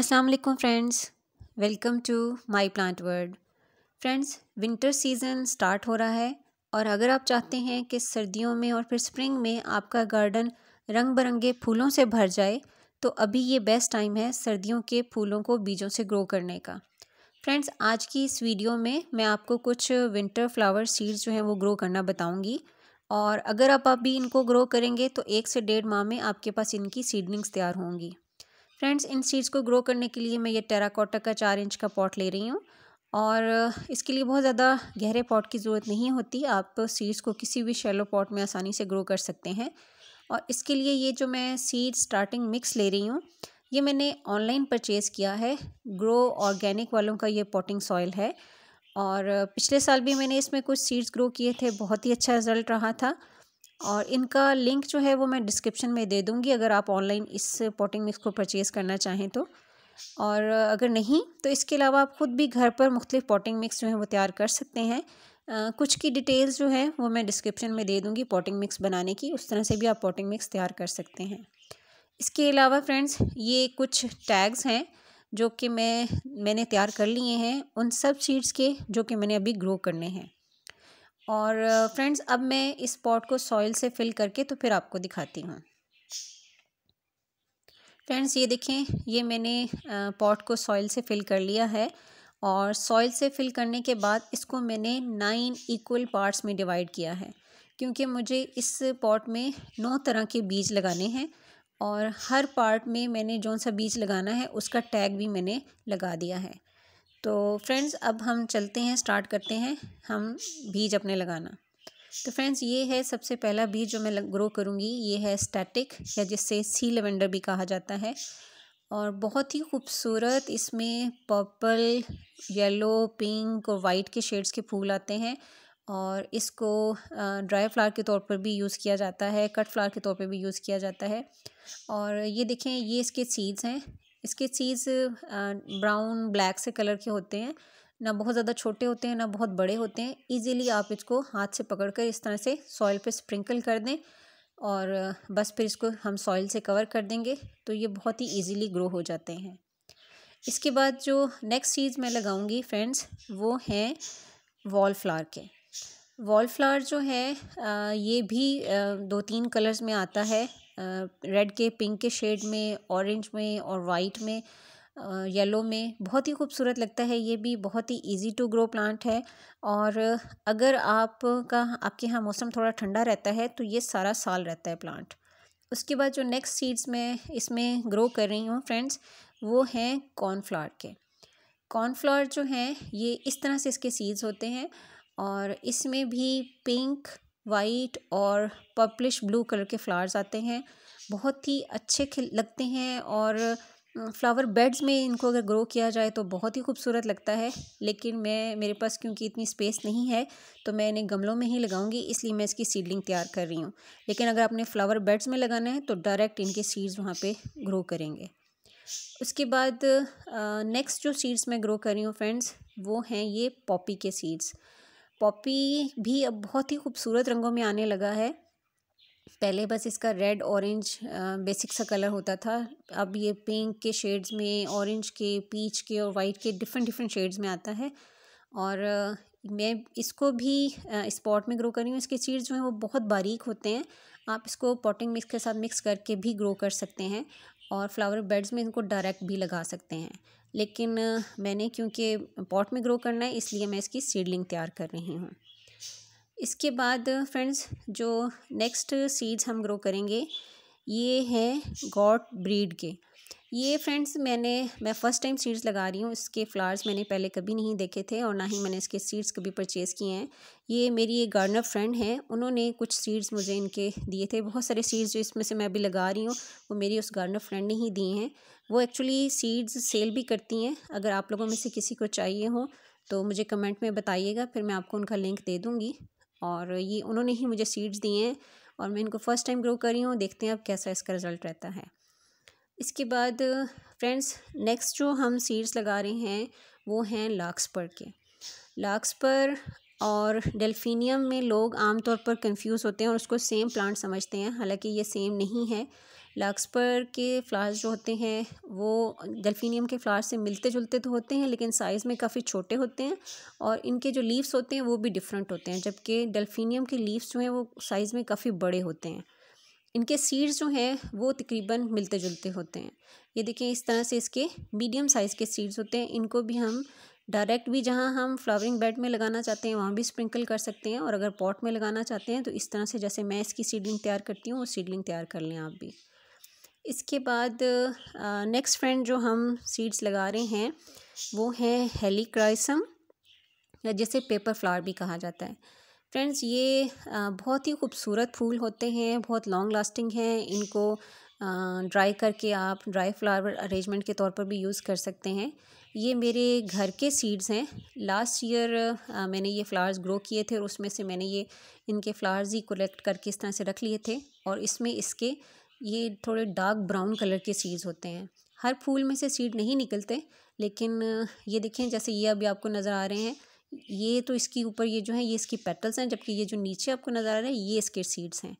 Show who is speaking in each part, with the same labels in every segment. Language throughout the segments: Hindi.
Speaker 1: अस्सलाम वालेकुम friends welcome to my plant world friends winter season start हो रहा है और अगर आप चाहते हैं कि सर्दियों में और फिर स्प्रिंग में आपका गार्डन रंग बिरंगे फूलों से भर जाए तो अभी ये बेस्ट टाइम है सर्दियों के फूलों को बीजों से ग्रो करने का फ्रेंड्स आज की इस वीडियो में मैं आपको कुछ विंटर फ्लावर सीड्स जो हैं वो ग्रो करना बताऊँगी और अगर आप अभी इनको ग्रो करेंगे तो एक से डेढ़ माह में आपके पास इनकी सीडलिंग्स तैयार होंगी फ्रेंड्स इन सीड्स को ग्रो करने के लिए मैं ये टेराकोटा का चार इंच का पॉट ले रही हूँ और इसके लिए बहुत ज़्यादा गहरे पॉट की ज़रूरत नहीं होती आप सीड्स को किसी भी शेलो पॉट में आसानी से ग्रो कर सकते हैं और इसके लिए ये जो मैं सीड स्टार्टिंग मिक्स ले रही हूँ ये मैंने ऑनलाइन परचेज़ किया है ग्रो ऑर्गेनिक वालों का ये पॉटिंग सॉइल है और पिछले साल भी मैंने इसमें कुछ सीड्स ग्रो किए थे बहुत ही अच्छा रिज़ल्ट रहा था और इनका लिंक जो है वो मैं डिस्क्रिप्शन में दे दूँगी अगर आप ऑनलाइन इस पॉटिंग मिक्स को परचेज़ करना चाहें तो और अगर नहीं तो इसके अलावा आप ख़ुद भी घर पर मुख्तलिफ़ पॉटिंग मिक्स जो है वो तैयार कर सकते हैं आ, कुछ की डिटेल्स जो है वो मैं डिस्क्रिप्शन में दे दूँगी पॉटिंग मिक्स बनाने की उस तरह से भी आप पॉटिंग मिक्स तैयार कर सकते हैं इसके अलावा फ्रेंड्स ये कुछ टैग्स हैं जो कि मैं मैंने तैयार कर लिए हैं उन सब सीड्स के जो कि मैंने अभी ग्रो करने हैं और फ्रेंड्स अब मैं इस पॉट को सॉइल से फिल करके तो फिर आपको दिखाती हूँ फ्रेंड्स ये देखें ये मैंने पॉट को सॉइल से फिल कर लिया है और सॉइल से फिल करने के बाद इसको मैंने नाइन इक्वल पार्ट्स में डिवाइड किया है क्योंकि मुझे इस पॉट में नौ तरह के बीज लगाने हैं और हर पार्ट में मैंने जौन सा बीज लगाना है उसका टैग भी मैंने लगा दिया है तो फ्रेंड्स अब हम चलते हैं स्टार्ट करते हैं हम बीज अपने लगाना तो फ्रेंड्स ये है सबसे पहला बीज जो मैं ग्रो करूँगी ये है स्टैटिक या जिससे सी लेवेंडर भी कहा जाता है और बहुत ही खूबसूरत इसमें पर्पल येलो पिंक और वाइट के शेड्स के फूल आते हैं और इसको ड्राई फ्लावर के तौर पर भी यूज़ किया जाता है कट फ्लावर के तौर पर भी यूज़ किया जाता है और ये देखें ये इसके सीड्स हैं इसके चीज़ ब्राउन ब्लैक से कलर के होते हैं ना बहुत ज़्यादा छोटे होते हैं ना बहुत बड़े होते हैं इजीली आप इसको हाथ से पकड़कर इस तरह से सॉइल पे स्प्रिंकल कर दें और बस फिर इसको हम सॉइल से कवर कर देंगे तो ये बहुत ही इजीली ग्रो हो जाते हैं इसके बाद जो नेक्स्ट चीज़ मैं लगाऊंगी फ्रेंड्स वो हैं वॉल फ्लावर के वॉल फ्लावर जो है ये भी दो तीन कलर्स में आता है रेड के पिंक के शेड में ऑरेंज में और वाइट में येलो में बहुत ही खूबसूरत लगता है ये भी बहुत ही इजी टू ग्रो प्लांट है और अगर आपका आपके यहाँ मौसम थोड़ा ठंडा रहता है तो ये सारा साल रहता है प्लांट उसके बाद जो नेक्स्ट सीड्स मैं इसमें ग्रो कर रही हूँ फ्रेंड्स वो हैं कॉर्नफ्लावर के कॉर्नफ्लावर जो हैं ये इस तरह से इसके सीड्स होते हैं और इसमें भी पिंक वाइट और पर्पलिश ब्लू कलर के फ्लावर्स आते हैं बहुत ही अच्छे खिल लगते हैं और फ्लावर बेड्स में इनको अगर ग्रो किया जाए तो बहुत ही खूबसूरत लगता है लेकिन मैं मेरे पास क्योंकि इतनी स्पेस नहीं है तो मैं इन्हें गमलों में ही लगाऊंगी इसलिए मैं इसकी सीडलिंग तैयार कर रही हूँ लेकिन अगर आपने फ्लावर बेड्स में लगाना है तो डायरेक्ट इनके सीड्स वहाँ पर ग्रो करेंगे उसके बाद नेक्स्ट जो सीड्स मैं ग्रो कर रही हूँ फ्रेंड्स वो हैं ये पॉपी के सीड्स पॉपी भी अब बहुत ही खूबसूरत रंगों में आने लगा है पहले बस इसका रेड ऑरेंज बेसिक सा कलर होता था अब ये पिंक के शेड्स में ऑरेंज के पीच के और वाइट के डिफरेंट डिफरेंट शेड्स में आता है और मैं इसको भी स्पॉट में ग्रो कर रही हूँ इसके सीड्स जो हैं वो बहुत बारीक होते हैं आप इसको पॉटिंग मिक्स के साथ मिक्स करके भी ग्रो कर सकते हैं और फ्लावर बेड्स में इनको डायरेक्ट भी लगा सकते हैं लेकिन मैंने क्योंकि पॉट में ग्रो करना है इसलिए मैं इसकी सीडलिंग तैयार कर रही हूँ इसके बाद फ्रेंड्स जो नेक्स्ट सीड्स हम ग्रो करेंगे ये हैं गॉड ब्रीड के ये फ्रेंड्स मैंने मैं फ़र्स्ट टाइम सीड्स लगा रही हूँ इसके फ्लावर्स मैंने पहले कभी नहीं देखे थे और ना ही मैंने इसके सीड्स कभी परचेज़ किए हैं ये मेरी एक गार्डनर फ्रेंड हैं उन्होंने कुछ सीड्स मुझे इनके दिए थे बहुत सारे सीड्स जो इसमें से मैं अभी लगा रही हूँ वो मेरी उस गार्डनर फ्रेंड ने ही दिए हैं वो एक्चुअली सीड्स सेल भी करती हैं अगर आप लोगों में से किसी को चाहिए हो तो मुझे कमेंट में बताइएगा फिर मैं आपको उनका लिंक दे दूँगी और ये उन्होंने ही मुझे सीड्स दिए हैं और मैं इनको फ़र्स्ट टाइम ग्रो कर रही हूँ देखते हैं अब कैसा इसका रिज़ल्ट रहता है इसके बाद फ्रेंड्स नेक्स्ट जो हम सीड्स लगा रहे हैं वो हैं लाक्सपर के लाक्सपर और डेल्फिनियम में लोग आमतौर पर कंफ्यूज होते हैं और उसको सेम प्लांट समझते हैं हालांकि ये सेम नहीं है लाक्सपर के फ्लावर्स जो होते हैं वो डेल्फिनियम के फ्लावर्स से मिलते जुलते तो होते हैं लेकिन साइज़ में काफ़ी छोटे होते हैं और इनके जो लीव्स होते हैं वो भी डिफरेंट होते हैं जबकि डेल्फिनियम के लीव्स जो हैं वो साइज़ में काफ़ी बड़े होते हैं इनके सीड्स जो हैं वो तकरीबन मिलते जुलते होते हैं ये देखिए इस तरह से इसके मीडियम साइज़ के सीड्स होते हैं इनको भी हम डायरेक्ट भी जहाँ हम फ्लावरिंग बेड में लगाना चाहते हैं वहाँ भी स्प्रिंकल कर सकते हैं और अगर पॉट में लगाना चाहते हैं तो इस तरह से जैसे मैं इसकी सीडलिंग तैयार करती हूँ वो सीडलिंग तैयार कर लें आप भी इसके बाद नेक्स्ट फ्रेंड जो हम सीड्स लगा रहे हैं वो हैं हेलीक्राइसम या जैसे पेपर फ्लावर भी कहा जाता है फ्रेंड्स ये बहुत ही खूबसूरत फूल होते हैं बहुत लॉन्ग लास्टिंग हैं इनको ड्राई करके आप ड्राई फ्लावर अरेंजमेंट के तौर पर भी यूज़ कर सकते हैं ये मेरे घर के सीड्स हैं लास्ट ईयर मैंने ये फ्लावर्स ग्रो किए थे और उसमें से मैंने ये इनके फ्लावर्स ही कलेक्ट करके इस तरह से रख लिए थे और इसमें इसके ये थोड़े डार्क ब्राउन कलर के सीड्स होते हैं हर फूल में से सीड नहीं निकलते लेकिन ये देखें जैसे ये अभी आपको नज़र आ रहे हैं ये तो इसके ऊपर ये जो है ये इसकी पेटल्स हैं जबकि ये जो नीचे आपको नज़र आ रहा है ये इसके सीड्स हैं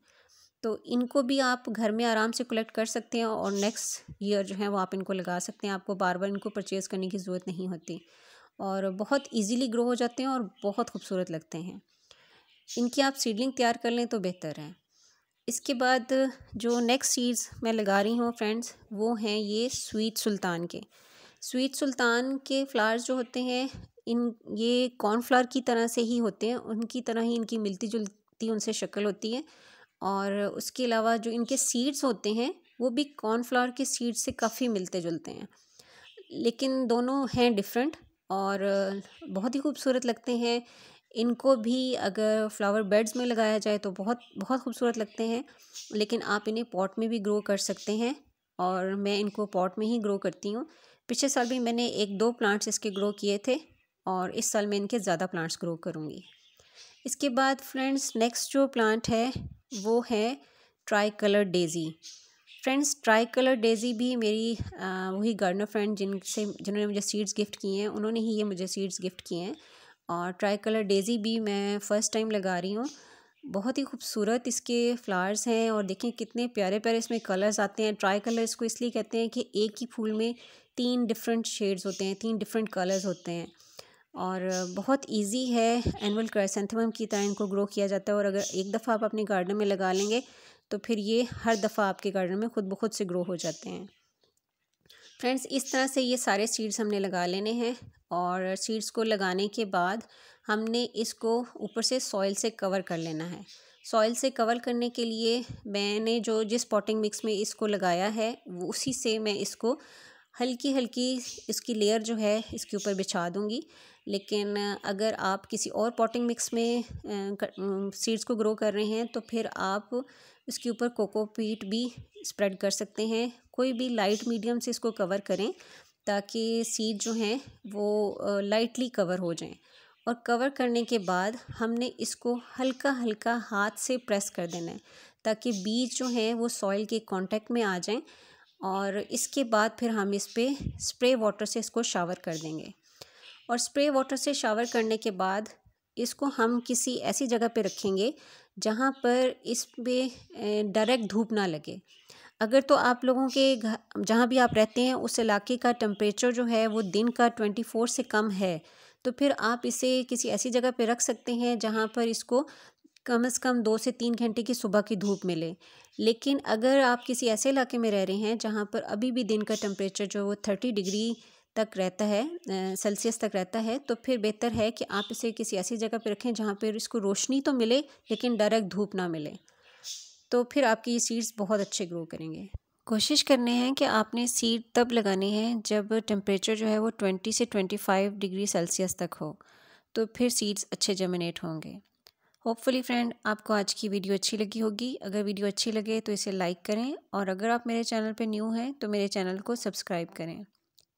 Speaker 1: तो इनको भी आप घर में आराम से कलेक्ट कर सकते हैं और नेक्स्ट ईयर जो है वो आप इनको लगा सकते हैं आपको बार बार इनको परचेज़ करने की ज़रूरत नहीं होती और बहुत इजीली ग्रो हो जाते हैं और बहुत खूबसूरत लगते हैं इनकी आप सीडलिंग तैयार कर लें तो बेहतर है इसके बाद जो नेक्स्ट सीड्स मैं लगा रही हूँ फ्रेंड्स वो हैं ये स्वीट सुल्तान के स्वीट सुल्तान के फ्लावर्स जो होते हैं इन ये कॉर्नफ्लावर की तरह से ही होते हैं उनकी तरह ही इनकी मिलती जुलती उनसे शक्ल होती है और उसके अलावा जो इनके सीड्स होते हैं वो भी कॉर्नफ्लावर के सीड से काफ़ी मिलते जुलते हैं लेकिन दोनों हैं डिफरेंट और बहुत ही खूबसूरत लगते हैं इनको भी अगर फ्लावर बेड्स में लगाया जाए तो बहुत बहुत खूबसूरत लगते हैं लेकिन आप इन्हें पॉट में भी ग्रो कर सकते हैं और मैं इनको पॉट में ही ग्रो करती हूँ पिछले साल भी मैंने एक दो प्लांट्स इसके ग्रो किए थे और इस साल मैं इनके ज़्यादा प्लांट्स ग्रो करूँगी इसके बाद फ्रेंड्स नेक्स्ट जो प्लांट है वो है tricolour daisy friends tricolour daisy भी मेरी वही गार्डनर फ्रेंड जिनसे जिन्होंने मुझे सीड्स गिफ्ट किए हैं उन्होंने ही ये मुझे सीड्स गिफ्ट किए हैं और ट्राई कलर डेज़ी भी मैं फ़र्स्ट टाइम लगा रही हूँ बहुत ही खूबसूरत इसके फ्लावर्स हैं और देखें कितने प्यारे प्यारे इसमें कलर्स आते हैं ट्राई कलर इसको इसलिए कहते हैं कि एक ही फूल में तीन डिफरेंट शेड्स होते हैं तीन डिफरेंट कलर्स होते हैं और बहुत इजी है एनअल क्राइसेंथमम की तरह इनको ग्रो किया जाता है और अगर एक दफ़ा आप अपने गार्डन में लगा लेंगे तो फिर ये हर दफ़ा आपके गार्डन में खुद ब खुद से ग्रो हो जाते हैं फ्रेंड्स इस तरह से ये सारे सीड्स हमने लगा लेने हैं और सीड्स को लगाने के बाद हमने इसको ऊपर से सॉइल से कवर कर लेना है सॉइल से कवर करने के लिए मैंने जो जिस पॉटिंग मिक्स में इसको लगाया है वो उसी से मैं इसको हल्की हल्की इसकी लेयर जो है इसके ऊपर बिछा दूँगी लेकिन अगर आप किसी और पॉटिंग मिक्स में सीड्स को ग्रो कर रहे हैं तो फिर आप इसके ऊपर कोकोपीट भी स्प्रेड कर सकते हैं कोई भी लाइट मीडियम से इसको कवर करें ताकि सीड जो हैं वो लाइटली कवर हो जाएं और कवर करने के बाद हमने इसको हल्का हल्का हाथ से प्रेस कर देना है ताकि बीज जो हैं वो सॉइल के कांटेक्ट में आ जाएं और इसके बाद फिर हम इस पर स्प्रे वाटर से इसको शावर कर देंगे और स्प्रे वाटर से शावर करने के बाद इसको हम किसी ऐसी जगह पे रखेंगे जहाँ पर इस पर डायरेक्ट धूप ना लगे अगर तो आप लोगों के घर जहाँ भी आप रहते हैं उस इलाके का टम्परेचर जो है वो दिन का ट्वेंटी फोर से कम है तो फिर आप इसे किसी ऐसी जगह पे रख सकते हैं जहाँ पर इसको कम से कम दो से तीन घंटे की सुबह की धूप मिले लेकिन अगर आप किसी ऐसे इलाके में रह रहे हैं जहाँ पर अभी भी दिन का टम्परेचर जो है वो थर्टी डिग्री तक रहता है सेल्सियस तक रहता है तो फिर बेहतर है कि आप इसे किसी ऐसी जगह पर रखें जहाँ पर इसको रोशनी तो मिले लेकिन डायरेक्ट धूप ना मिले तो फिर आपकी ये सीड्स बहुत अच्छे ग्रो करेंगे कोशिश करने हैं कि आपने सीड तब लगानी है जब टेम्परेचर जो है वो ट्वेंटी से ट्वेंटी फाइव डिग्री सेल्सियस तक हो तो फिर सीड्स अच्छे जर्मिनेट होंगे होपफुली फ्रेंड आपको आज की वीडियो अच्छी लगी होगी अगर वीडियो अच्छी लगे तो इसे लाइक करें और अगर आप मेरे चैनल पर न्यू हैं तो मेरे चैनल को सब्सक्राइब करें